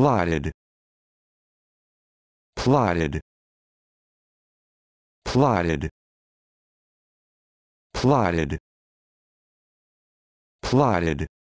plotted plotted plotted plotted plotted